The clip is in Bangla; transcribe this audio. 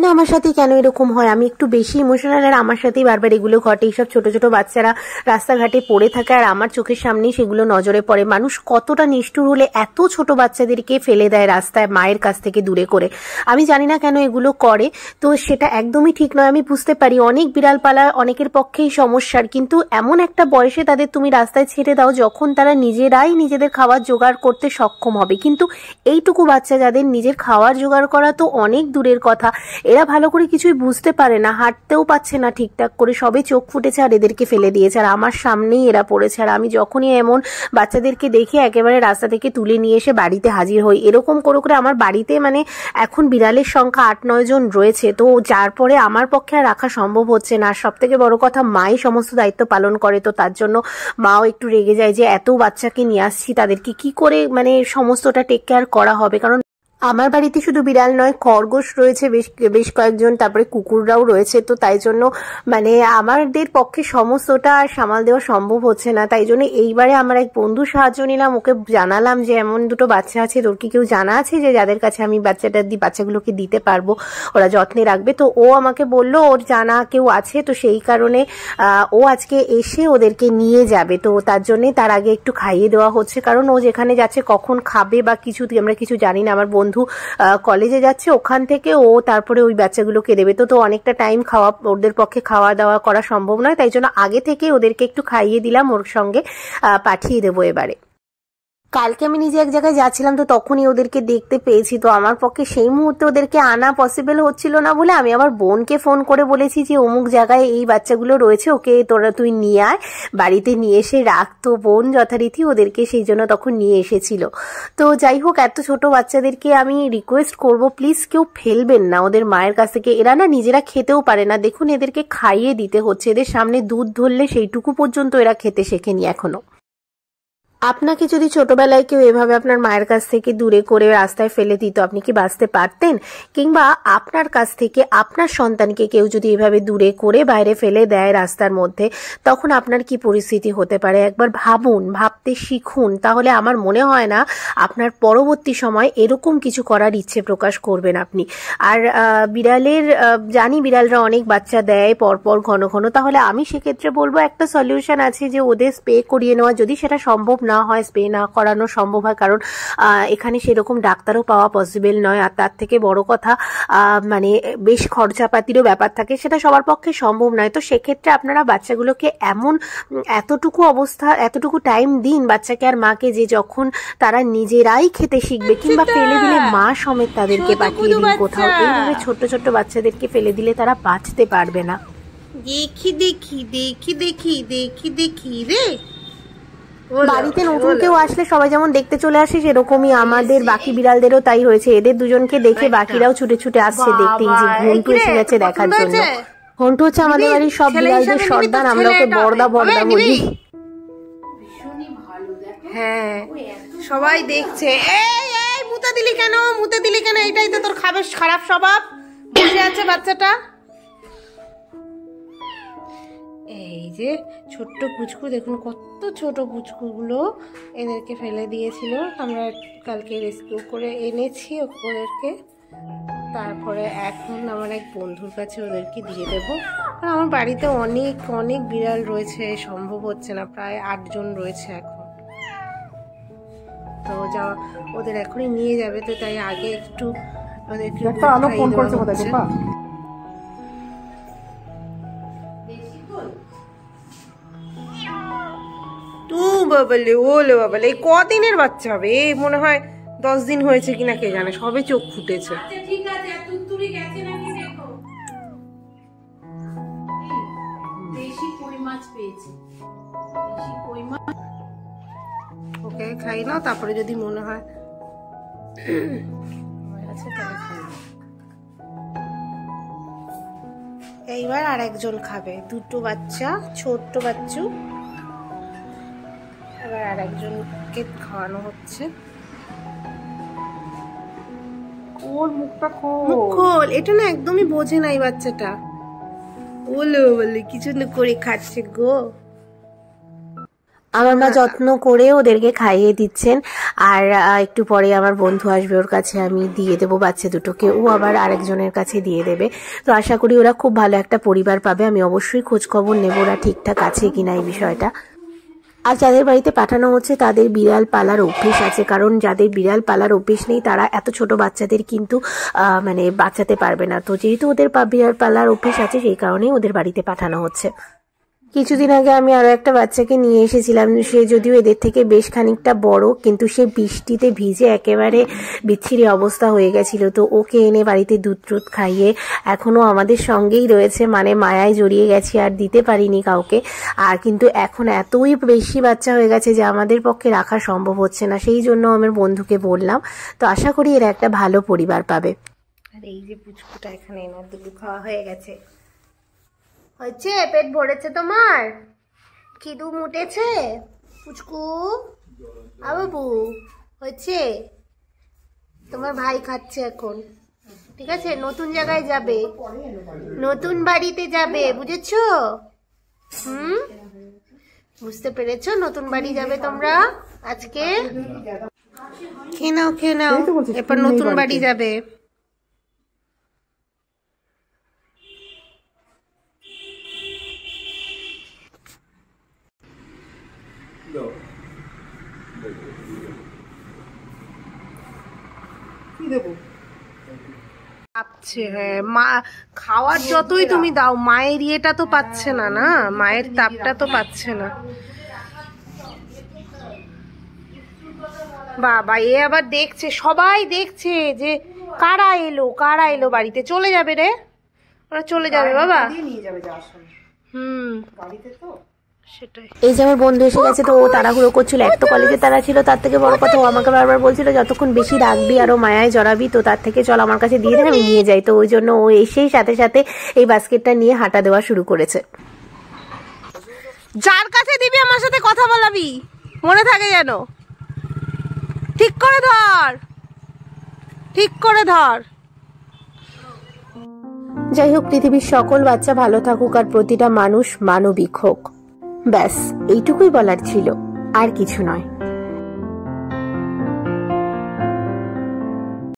না আমার সাথে কেন এরকম হয় আমি একটু বেশি ইমোশনাল আর আমার সাথেই বারবার এগুলো ঘটে এইসব ছোট ছোট বাচ্চারা রাস্তাঘাটে পড়ে থাকে আর আমার চোখের সামনেই সেগুলো নজরে পড়ে মানুষ কতটা নিষ্ঠুর হলে এত ছোট বাচ্চাদেরকে ফেলে দেয় রাস্তায় মায়ের কাছ থেকে দূরে করে আমি জানি না কেন এগুলো করে তো সেটা একদমই ঠিক নয় আমি বুঝতে পারি অনেক বিড়াল পালা অনেকের পক্ষেই সমস্যার কিন্তু এমন একটা বয়সে তাদের তুমি রাস্তায় ছেড়ে দাও যখন তারা নিজেরাই নিজেদের খাবার জোগাড় করতে সক্ষম হবে কিন্তু এইটুকু বাচ্চা যাদের নিজের খাওয়ার জোগাড় করা তো অনেক দূরের কথা এরা ভালো করে কিছুই বুঝতে পারে না হাঁটতেও পাচ্ছে না ঠিকঠাক করে সবে চোখ ফুটেছে আর এদেরকে ফেলে দিয়েছে আর আমার সামনেই এরা পড়েছে আর আমি যখনই এমন বাচ্চাদেরকে দেখে একেবারে রাস্তা থেকে তুলে নিয়ে এসে বাড়িতে হাজির হই এরকম করে করে আমার বাড়িতে মানে এখন বিড়ালের সংখ্যা আট নয় জন রয়েছে তো যার পরে আমার পক্ষে আর রাখা সম্ভব হচ্ছে না আর সব থেকে বড় কথা মাই সমস্ত দায়িত্ব পালন করে তো তার জন্য মাও একটু রেগে যায় যে এত বাচ্চাকে নিয়ে আসছি তাদেরকে কি করে মানে সমস্তটা টেক কেয়ার করা হবে কারণ আমার বাড়িতে শুধু বিড়াল নয় খরগোশ রয়েছে বেশ বেশ কয়েকজন তারপরে কুকুররাও রয়েছে তো তাই জন্য মানে আমাদের পক্ষে সমস্তটা আর সামাল দেওয়া সম্ভব হচ্ছে না তাই জন্য এইবারে আমার এক বন্ধু সাহায্য নিলাম ওকে জানালাম যে এমন দুটো বাচ্চা আছে তোর কি কেউ জানা আছে যে যাদের কাছে আমি বাচ্চাটা দি বাচ্চাগুলোকে দিতে পারবো ওরা যত্নে রাখবে তো ও আমাকে বলল ওর জানা কেউ আছে তো সেই কারণে ও আজকে এসে ওদেরকে নিয়ে যাবে তো তার জন্যে তার আগে একটু খাইয়ে দেওয়া হচ্ছে কারণ ও যেখানে যাচ্ছে কখন খাবে বা কিছু আমরা কিছু জানি না আমার বন্ধু বন্ধু কলেজে যাচ্ছে ওখান থেকে ও তারপরে ওই বাচ্চাগুলোকে দেবে তো তো অনেকটা টাইম খাওয়া ওদের পক্ষে খাওয়া দাওয়া করা সম্ভব নয় তাই জন্য আগে থেকে ওদেরকে একটু খাইয়ে দিলাম ওর সঙ্গে পাঠিয়ে দেবো এবারে কালকে আমি নিজে এক জায়গায় যাচ্ছিলাম তো তখনই ওদেরকে দেখতে পেয়েছি তো আমার পক্ষে সেই মুহূর্তে ওদেরকে আনা পসিবল হচ্ছিল না বলে আমি আমার বোনকে ফোন করে বলেছি যে অমুক জায়গায় এই বাচ্চাগুলো রয়েছে ওকে তোরা তুই নিয়ে আয় বাড়িতে নিয়ে এসে রাখতো বোন যথারীতি ওদেরকে সেই জন্য তখন নিয়ে এসেছিল তো যাই হোক এত ছোট বাচ্চাদেরকে আমি রিকোয়েস্ট করব প্লিজ কেউ ফেলবেন না ওদের মায়ের কাছ থেকে এরা না নিজেরা খেতেও পারে না দেখুন এদেরকে খাইয়ে দিতে হচ্ছে এদের সামনে দুধ ধরলে সেইটুকু পর্যন্ত এরা খেতে শেখেনি এখনো আপনাকে যদি ছোটবেলায় কেউ এভাবে আপনার মায়ের কাছ থেকে দূরে করে রাস্তায় ফেলে দিত আপনি কি বাঁচতে পারতেন কিংবা আপনার কাছ থেকে আপনার সন্তানকে কেউ যদি এভাবে দূরে করে বাইরে ফেলে দেয় রাস্তার মধ্যে তখন আপনার কি পরিস্থিতি হতে পারে একবার ভাবুন ভাবতে শিখুন তাহলে আমার মনে হয় না আপনার পরবর্তী সময় এরকম কিছু করার ইচ্ছে প্রকাশ করবেন আপনি আর বিড়ালের জানি বিড়ালরা অনেক বাচ্চা দেয় পরপর ঘন ঘন তাহলে আমি সেক্ষেত্রে বলবো একটা সলিউশন আছে যে ওদের স্প্রে করিয়ে নেওয়া যদি সেটা সম্ভব না না হয় স্প্রে না করানো সম্ভব হয় কারণ এখানে সেরকম ডাক্তারও পাওয়া পসিবল নয় আর তার থেকে বড় কথা মানে বেশ খরচাপাতিরও ব্যাপার থাকে সেটা সবার পক্ষে সম্ভব নয় তো সেক্ষেত্রে আপনারা বাচ্চাগুলোকে এমন এতটুকু অবস্থা এতটুকু টাইম দিন বাচ্চাকে আর মাকে যে যখন তারা নিজেরাই খেতে শিখবে কিংবা ফেলে দিলে মা সমেত তাদেরকে পাঠিয়ে দিন কোথাও এইভাবে ছোট্ট ছোট্ট বাচ্চাদেরকে ফেলে দিলে তারা বাঁচতে পারবে না দেখি দেখি দেখি দেখি দেখি দেখি রে বাড়িতে নতুন কেউ আসলে সবাই যেমন দেখতে চলে আসে সেরকমই আমাদের বাকি বিড়ালদেরও তাই হয়েছে এদের দুজনকে দেখে বাকিরাও ছুটে ছুটে আসছে দেখতে যে ঘন্টু এসে গেছে দেখার জন্য ঘন্টু হচ্ছে আমাদের বাড়ির সব বিড়ালদের সর্দার আমরা ওকে বর্দা বর্দা বলি হ্যাঁ সবাই দেখছে এই এই মুতা দিলি কেন মুতা দিলি কেন এটাই তো তোর খাবে খারাপ স্বভাব বুঝে আছে বাচ্চাটা এই যে ছোট্ট পুচকু দেখুন কত ছোট পুচকুগুলো এদেরকে ফেলে দিয়েছিল আমরা কালকে রেস্কিউ করে এনেছি ওদেরকে তারপরে এখন আমার এক বন্ধুর কাছে ওদেরকে দিয়ে দেব কারণ আমার বাড়িতে অনেক অনেক বিড়াল রয়েছে সম্ভব হচ্ছে না প্রায় আটজন রয়েছে এখন তো যা ওদের এখনই নিয়ে যাবে তো তাই আগে একটু ওদেরকে বাবালে ওলে বাবালে এই কদিনের বাচ্চা হবে এই মনে হয় দশ দিন হয়েছে কিনা কে জানে সবে চোখ ফুটেছে আচ্ছা, ওকে খাই না তারপরে যদি মনে হয় এইবার আর একজন খাবে দুটো বাচ্চা ছোট্ট বাচ্চু আবার আর একজনকে খাওয়ানো হচ্ছে ওর মুখটা খোল এটা না একদমই বোঝে নাই বাচ্চাটা বলে বলে কিছু না করে খাচ্ছে গো আমার মা যত্ন করে ওদেরকে খাইয়ে দিচ্ছেন আর একটু পরে আমার বন্ধু আসবে ওর কাছে আমি দিয়ে দেবো বাচ্চা দুটোকে ও আবার আরেকজনের কাছে দিয়ে দেবে তো আশা করি ওরা খুব ভালো একটা পরিবার পাবে আমি অবশ্যই খোঁজখবর নেবো ওরা ঠিকঠাক আছে কিনা এই বিষয়টা আর যাদের বাড়িতে পাঠানো হচ্ছে তাদের বিড়াল পালার অভ্যেস আছে কারণ যাদের বিড়াল পালার অভ্যেস নেই তারা এত ছোট বাচ্চাদের কিন্তু মানে বাঁচাতে পারবে না তো যেহেতু ওদের বিড়াল পালার অভ্যেস আছে সেই কারণেই ওদের বাড়িতে পাঠানো হচ্ছে কিছুদিন আগে আমি আরও একটা বাচ্চাকে নিয়ে এসেছিলাম সে যদিও এদের থেকে বেশ খানিকটা বড় কিন্তু সে বৃষ্টিতে ভিজে একেবারে বিচ্ছিরি অবস্থা হয়ে গেছিল তো ওকে এনে বাড়িতে দুধ টুধ খাইয়ে এখনও আমাদের সঙ্গেই রয়েছে মানে মায়ায় জড়িয়ে গেছি আর দিতে পারিনি কাউকে আর কিন্তু এখন এতই বেশি বাচ্চা হয়ে গেছে যে আমাদের পক্ষে রাখা সম্ভব হচ্ছে না সেই জন্য আমার বন্ধুকে বললাম তো আশা করি এরা একটা ভালো পরিবার পাবে আর এই যে পুচকুটা এখানে এনার দুধ খাওয়া হয়ে গেছে হয়েছে পেট ভরেছে তোমার খিদু মুটেছে পুচকু আবু হয়েছে তোমার ভাই খাচ্ছে এখন ঠিক আছে নতুন জায়গায় যাবে নতুন বাড়িতে যাবে বুঝেছো হুম বুঝতে পেরেছো নতুন বাড়ি যাবে তোমরা আজকে খেয়ে নাও খেয়ে নাও এরপর নতুন বাড়ি যাবে পাচ্ছে হ্যাঁ মা খাওয়ার যতই তুমি দাও মায়ের ইয়েটা তো পাচ্ছে না না মায়ের তাপটা তো পাচ্ছে না বাবা এ আবার দেখছে সবাই দেখছে যে কারা এলো কারা এলো বাড়িতে চলে যাবে রে ওরা চলে যাবে বাবা হুম বাড়িতে তো এই যে আমার বন্ধু এসে গেছে তো ও তাড়াহুড়ো করছিল এক তো কলেজে তারা ছিল তার থেকে বড় কথা ও আমাকে বারবার বলছিল যতক্ষণ বেশি রাখবি আরো মায়ায় জড়াবি তো তার থেকে চল আমার কাছে দিয়ে আমি নিয়ে যাই তো ওই জন্য ও এসেই সাথে সাথে এই বাস্কেটটা নিয়ে হাঁটা দেওয়া শুরু করেছে যার কাছে দিবি আমার সাথে কথা বলাবি মনে থাকে যেন ঠিক করে ধর ঠিক করে ধর যাই হোক পৃথিবীর সকল বাচ্চা ভালো থাকুক আর প্রতিটা মানুষ মানবিক হোক ব্যাস এইটুকুই বলার ছিল আর কিছু নয়